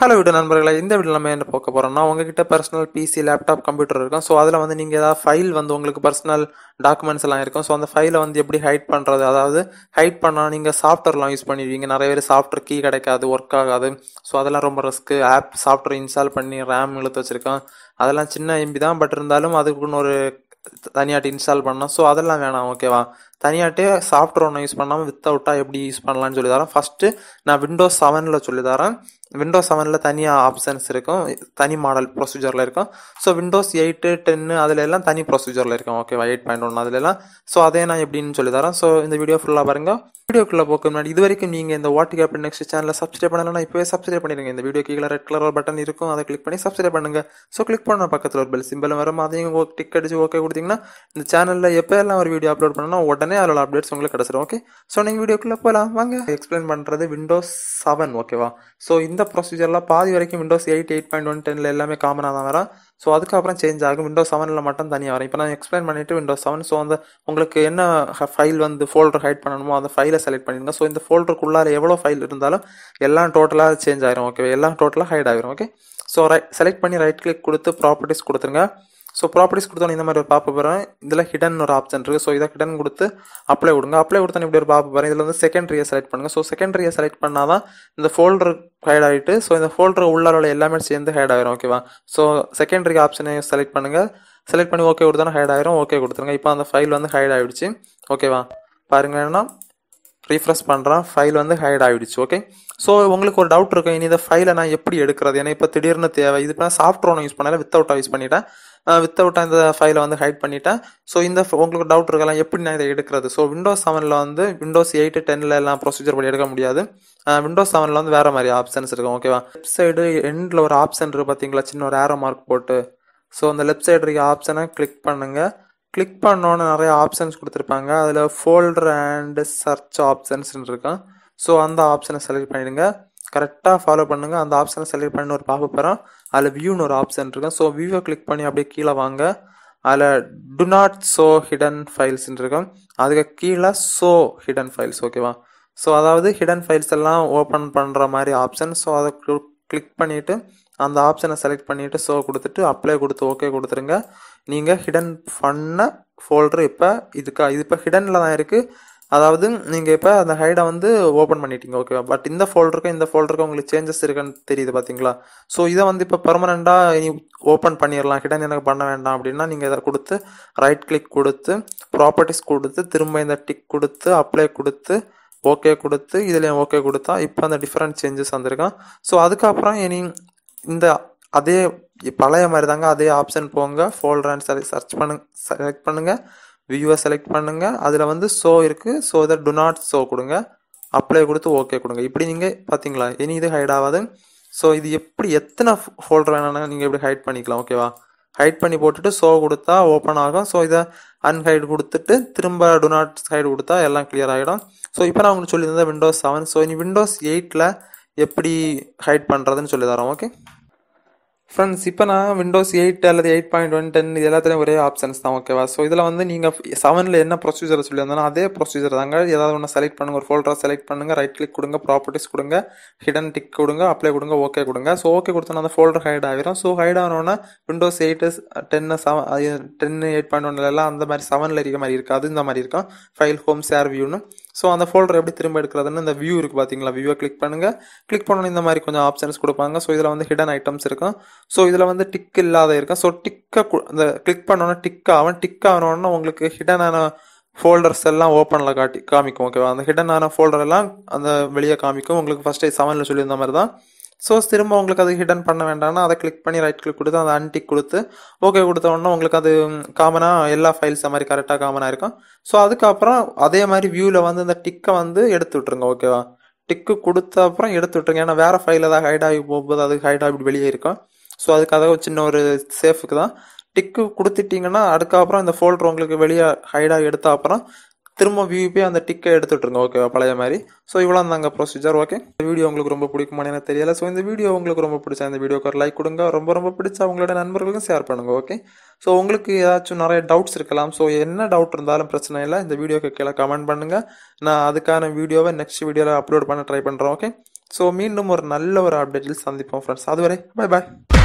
hello வீடு நண்பர்களே இந்த வீடு நம்ம என்ன பார்க்க போகிறோம்னா உங்ககிட்ட பர்சனல் பிசி லேப்டாப் கம்ப்யூட்டர் இருக்கும் ஸோ அதில் வந்து நீங்கள் ஏதாவது ஃபைல் வந்து உங்களுக்கு பர்சனல் டாக்குமெண்ட்ஸ் எல்லாம் இருக்கும் ஸோ அந்த ஃபைலை வந்து எப்படி ஹைட் பண்ணுறது அதாவது ஹைட் பண்ணால் நீங்கள் சாஃப்ட்வேர்லாம் யூஸ் பண்ணிடுவீங்க நிறைய பேர் சாஃப்ட்வேர் கீ கிடைக்காது ஒர்க் ஆகாது ஸோ அதெல்லாம் ரொம்ப ரிஸ்க்கு ஆப் சாஃப்ட்வேர் இன்ஸ்டால் பண்ணி ரேம் இழுத்து வச்சுருக்கோம் அதெல்லாம் சின்ன எம்பி தான் பட் இருந்தாலும் அதுக்குன்னு ஒரு தனியாட்டி இன்ஸ்டால் பண்ணோம் ஸோ அதெல்லாம் வேணாம் ஓகேவா தனியாட்டே சாஃப்ட்வேர் ஒன்று யூஸ் பண்ணாமல் வித் அவுட்டாக எப்படி யூஸ் பண்ணலான்னு சொல்லி ஃபஸ்ட்டு நான் விண்டோஸ் செவனில் சொல்லி தரேன் விண்டோஸ் செவனில் தனியாக ஆப்ஷன்ஸ் இருக்கும் தனி மாடல் ப்ரொசீஜரில் இருக்கும் ஸோ விண்டோஸ் எயிட்டு டென்னு அதில் எல்லாம் தனி ப்ரொசீஜரில் இருக்கும் ஓகே எயிட் பாயிண்ட் ஒன் அதில் எல்லாம் ஸோ அதே நான் எப்படின்னு சொல்லி தரேன் ஸோ இந்த வீடியோ ஃபுல்லாக பாருங்க வீடியோக்குள்ளே போக்கு முன்னாடி இது வரைக்கும் நீங்கள் இந்த வாட்டி கேப் நெக்ஸ்ட் சேனலில் சப்ஸ்கிரைப் பண்ணலன்னா இப்போவே சப்ஸ்கிரைப் பண்ணிடுங்க இந்த வீடியோ கீழே ரெட் கலர் பட்டன் இருக்கும் அதை கிளிக் பண்ணி சப்ஸ்கிரைப் பண்ணுங்கள் ஸோ கிளிக் பண்ண பக்கத்தில் ஒரு பெல் சிம்பிள் வரும் அதையும் டிக் அடிச்சு ஓகே கொடுத்தீங்கன்னா இந்த சேனலில் எப்போ எல்லாம் ஒரு வீடியோ அப்லோட் பண்ணணும் உடனே உடனே அதோட அப்டேட்ஸ் உங்களுக்கு கிடச்சிடும் ஓகே ஸோ நீங்கள் வீடியோக்குள்ளே போகலாம் வாங்க எக்ஸ்பிளைன் பண்ணுறது விண்டோஸ் செவன் ஓகேவா ஸோ இந்த ப்ரொசீஜர்லாம் பாதி வரைக்கும் Windows eight eight point one டென்ல எல்லாமே காமனாக தான் வரும் ஸோ அதுக்கப்புறம் சேஞ்ச் ஆகும் விண்டோஸ் செவனில் மட்டும் தனியாக வரும் இப்போ நான் எக்ஸ்பிளைன் பண்ணிவிட்டு விண்டோஸ் செவன் ஸோ அந்த உங்களுக்கு என்ன ஃபைல் வந்து ஃபோல்டர் ஹைட் பண்ணணுமோ அந்த ஃபைலை செலக்ட் பண்ணிடுங்க ஸோ இந்த ஃபோல்டருக்குள்ளார எவ்வளோ ஃபைல் இருந்தாலும் எல்லாம் டோட்டலாக சேஞ்ச் ஆகிரும் ஓகே எல்லாம் டோட்டலாக ஹைட் ஆகிரும் ஓகே ஸோ ரைட் செலக்ட் பண்ணி ரைட் கிளிக் கொடுத்து ப்ராப்பர்ட்டிஸ் கொடுத்துருங்க ஸோ ப்ராப்பர்ட்டிஸ் கொடுத்தோம் இந்த மாதிரி ஒரு பாப்பை போகிறேன் இதில் ஹிடன் ஒரு ஆப்ஷன் இருக்குது ஸோ இதை ஹிடன் கொடுத்து அப்ளை கொடுங்க அப்ளை கொடுத்தா இப்படி ஒரு பாப்பை போகிறேன் இதில் வந்து செகண்ட்ரியை செலக்ட் பண்ணுங்கள் ஸோ செகண்ட்ரியை செலக்ட் பண்ணால் தான் இந்த ஃபோல்டர் ஹைட் ஆகிட்டு ஸோ இந்த ஃபோல்டர் உள்ளாரோட எல்லாமே சேர்ந்து ஹைட் ஆகிரும் ஓகேவா ஸோ செகண்ட்ரி ஆப்ஷனை செலக்ட் பண்ணுங்கள் செலக்ட் பண்ணி ஓகே கொடுத்தோன்னா ஹைட் ஆகிரும் ஓகே கொடுத்துருங்க இப்போ அந்த ஃபைல் வந்து ஹைட் ஆகிடுச்சு ஓகேவா பாருங்கள் என்ன ரீஃப்ரெஷ் பண்ணுறேன் ஃபைல் வந்து ஹைட் ஆகிடுச்சு ஓகே ஸோ உங்களுக்கு ஒரு டவுட் இருக்கும் இனி இந்த ஃபைலை நான் எப்படி எடுக்கிறது ஏன்னா இப்போ திடீர்னு தேவை இது நான் சாஃப்ட்வேர் யூஸ் பண்ணல வித்தவுட்டாக யூஸ் பண்ணிட்டேன் வித்தவுட்டாக இந்த ஃபைலை வந்து ஹைட் பண்ணிட்டேன் ஸோ இந்த உங்களுக்கு டவுட் இருக்கலாம் எப்படி நான் இதை எடுக்கிறது ஸோ விண்டோஸ் செவனில் வந்து விண்டோஸ் எயிட்டு டென்னில் எல்லாம் ப்ரொசீஜர் படி எடுக்க முடியாது விண்டோஸ் செவனில் வந்து வேறு மாதிரி ஆப்ஷன்ஸ் இருக்கும் ஓகேவா லெஃப்ட் சைடு எண்டில் ஒரு ஆப்ஷன் இருக்குது பார்த்தீங்களா சின்ன ஒரு ஏரோ மார்க் போட்டு ஸோ அந்த லெஃப்ட் சைடு இருக்க ஆப்ஷனை கிளிக் பண்ணுங்கள் கிளிக் பண்ணோன்னு நிறைய ஆப்ஷன்ஸ் கொடுத்துருப்பாங்க அதில் ஃபோல்டர் அண்டு சர்ச் ஆப்ஷன்ஸ்ன்னு இருக்கும் ஸோ அந்த ஆப்ஷனை செலக்ட் பண்ணிவிடுங்க கரெக்டாக ஃபாலோ பண்ணுங்கள் அந்த ஆப்ஷனை செலக்ட் பண்ணி ஒரு பாப்பு போகிறோம் அதில் வியூன்னு ஒரு ஆப்ஷன் இருக்கும் ஸோ வியூவை கிளிக் பண்ணி அப்படியே கீழே வாங்க அதில் டு நாட் ஷோ ஹிடன் ஃபைல்ஸ்ன்னு இருக்கும் அதுக்கு கீழே ஷோ ஹிடன் ஃபைல்ஸ் ஓகேவா ஸோ அதாவது ஹிடன் ஃபைல்ஸ் எல்லாம் ஓப்பன் பண்ணுற மாதிரி ஆப்ஷன் ஸோ அதை கிளிக் பண்ணிவிட்டு அந்த ஆப்ஷனை செலக்ட் பண்ணிவிட்டு ஸோ கொடுத்துட்டு அப்ளை கொடுத்து ஓகே கொடுத்துருங்க நீங்கள் ஹிடன் பண்ண ஃபோல்டர் இப்போ இதுக்காக இது இப்போ ஹிடனில் தான் இருக்குது அதாவது நீங்கள் இப்போ அந்த ஹைடை வந்து ஓப்பன் பண்ணிட்டீங்க ஓகேவா பட் இந்த ஃபோல்டருக்கும் இந்த ஃபோல்டருக்கும் உங்களுக்கு சேஞ்சஸ் இருக்குன்னு தெரியுது பார்த்தீங்களா ஸோ இதை வந்து இப்போ பர்மனெண்ட்டாக இனி ஓப்பன் பண்ணிடலாம் ஹிடன் எனக்கு பண்ண வேண்டாம் அப்படின்னா நீங்கள் இதை கொடுத்து ரைட் கிளிக் கொடுத்து ப்ராப்பர்ட்டிஸ் கொடுத்து திரும்ப இந்த டிக் கொடுத்து அப்ளை கொடுத்து ஓகே கொடுத்து இதுலேயும் ஓகே கொடுத்தா இப்போ அந்த டிஃப்ரெண்ட் சேஞ்சஸ் வந்திருக்கான் ஸோ அதுக்கப்புறம் இனி இந்த அதே பழைய மாதிரி தாங்க அதே ஆப்ஷன் போங்க ஃபோல்டரான்னு செலக்ட் சர்ச் பண்ணுங்க செலக்ட் பண்ணுங்கள் வியூவை செலக்ட் பண்ணுங்கள் அதில் வந்து ஷோ இருக்குது ஸோ இதை டு நாட் ஷோ கொடுங்க அப்ளை கொடுத்து ஓகே கொடுங்க இப்படி நீங்கள் பார்த்தீங்களா இனி இது ஹைட் ஆகாது ஸோ இது எப்படி எத்தனை ஃபோல்டர் வேணாலும் நீங்கள் இப்படி ஹைட் பண்ணிக்கலாம் ஓகேவா ஹைட் பண்ணி போட்டுட்டு ஷோ கொடுத்தா ஓப்பன் ஆகும் ஸோ இதை அன்ஹைட் கொடுத்துட்டு திரும்ப டு நாட் ஹைட் கொடுத்தா எல்லாம் கிளியர் ஆகிடும் ஸோ இப்போ நான் உங்களுக்கு சொல்லியிருந்தேன் விண்டோஸ் செவன் ஸோ இனி விண்டோஸ் எயிட்டில் எப்படி ஹைட் பண்ணுறதுன்னு சொல்லி தரோம் ஓகே ஃப்ரெண்ட்ஸ் இப்போ நான் விண்டோஸ் எயிட் அல்லது எயிட் பாயிண்ட் ஒன் டென் இது எல்லாத்துலேயும் ஒரே ஆப்ஷன்ஸ் தான் ஓகேவா ஸோ இதில் வந்து நீங்கள் செவனில் என்ன ப்ரொசீஜர் சொல்லியிருந்தாலும் அதே ப்ரொசீஜர் தாங்க ஏதாவது ஒன்று செலக்ட் பண்ணுங்கள் ஒரு ஃபோல்டரை செலக்ட் பண்ணுங்கள் ரைட் கிளிக் கொடுங்க ப்ராப்பர்ட்டிஸ் கொடுங்க ஹிடன் டிக் கொடுங்க அப்ளை கொடுங்க ஓகே கொடுங்க ஸோ ஓகே கொடுத்தோன்னா அந்த ஃபோல்டர் ஹைட் ஆகிரும் ஸோ ஹைட் ஆனோன்னா விண்டோஸ் எயிட்டு டென்னு செவன் டென்னு எயிட் பாயிண்ட் ஒன்ல அந்த மாதிரி செவனில் இருக்க மாதிரி அது இந்த மாதிரி இருக்கும் ஃபைல் ஹோம் சேர் வியூன்னு ஸோ அந்த ஃபோல்டர் எப்படி திரும்ப எடுக்கிறதுன்னு இந்த வியூ இருக்குது பார்த்தீங்களா வியூவை கிளிக் பண்ணுங்கள் கிளிக் பண்ணணும் இந்த மாதிரி கொஞ்சம் ஆப்ஷன்ஸ் கொடுப்பாங்க ஸோ இதில் வந்து ஹிடன் ஐட்டம்ஸ் இருக்கும் ஸோ இதில் வந்து டிக் இல்லாத இருக்கும் ஸோ டிக்கை இந்த கிளிக் பண்ணோன்னா டிக் ஆகும் டிக் ஆகணுன்னா உங்களுக்கு ஹிடனான ஃபோல்டர்ஸ் எல்லாம் ஓப்பனில் காட்டி காமிக்கும் ஓகேவா அந்த ஹிடனான ஃபோல்டர் எல்லாம் அந்த வெளியே காமிக்கும் உங்களுக்கு ஃபஸ்ட்டே செவனில் சொல்லியிருந்த மாதிரி தான் ஸோ திரும்ப உங்களுக்கு அது ஹிடன் பண்ண வேண்டாம்னா அதை கிளிக் பண்ணி ரைட் கிளிக் கொடுத்து அதை அன்டிக் கொடுத்து ஓகே கொடுத்த உடனே உங்களுக்கு அது காமனாக எல்லா ஃபைல்ஸ் மாதிரி கரெக்டாக காமனாக இருக்கும் ஸோ அதுக்கப்புறம் அதே மாதிரி வியூவில் வந்து இந்த டிக்கை வந்து எடுத்து விட்ருங்க ஓகேவா டிக்கு கொடுத்த அப்புறம் எடுத்து விட்ருங்க ஏன்னா வேறு ஃபைல் தான் ஹைட் ஆகி போகும்போது அது ஹைட் ஆகிட்டு வெளியே இருக்கும் ஸோ அதுக்காக சின்ன ஒரு சேஃபுக்கு தான் டிக்கு கொடுத்துட்டிங்கன்னா அதுக்கப்புறம் இந்த ஃபோல்டர் உங்களுக்கு வெளியே ஹைடாக எடுத்த அப்புறம் திரும்ப வியூபி அந்த டிக்கை எடுத்துட்ருங்க ஓகேவா பழைய மாதிரி ஸோ இவ்வளோ அங்கே ப்ரொசீஜர் ஓகே இந்த வீடியோ உங்களுக்கு ரொம்ப பிடிக்குமானு எனக்கு தெரியல ஸோ இந்த வீடியோ உங்களுக்கு ரொம்ப பிடிச்சா இந்த வீடியோக்கு ஒரு லைக் கொடுங்க ரொம்ப ரொம்ப பிடிச்ச அவங்களோட நண்பர்களுக்கும் ஷேர் பண்ணுங்க ஓகே ஸோ உங்களுக்கு ஏதாச்சும் நிறைய டவுட்ஸ் இருக்கலாம் ஸோ என்ன டவுட் இருந்தாலும் பிரச்சனை இல்லை இந்த வீடியோக்கு கீழே கமெண்ட் பண்ணுங்கள் நான் அதுக்கான வீடியோவை நெக்ஸ்ட் வீடியோவில் அப்லோட் பண்ண ட்ரை பண்ணுறேன் ஓகே ஸோ மீண்டும் ஒரு நல்ல ஒரு அப்டேட்டில் சந்திப்போம் ஃப்ரெண்ட்ஸ் அதுவரை பை பாய்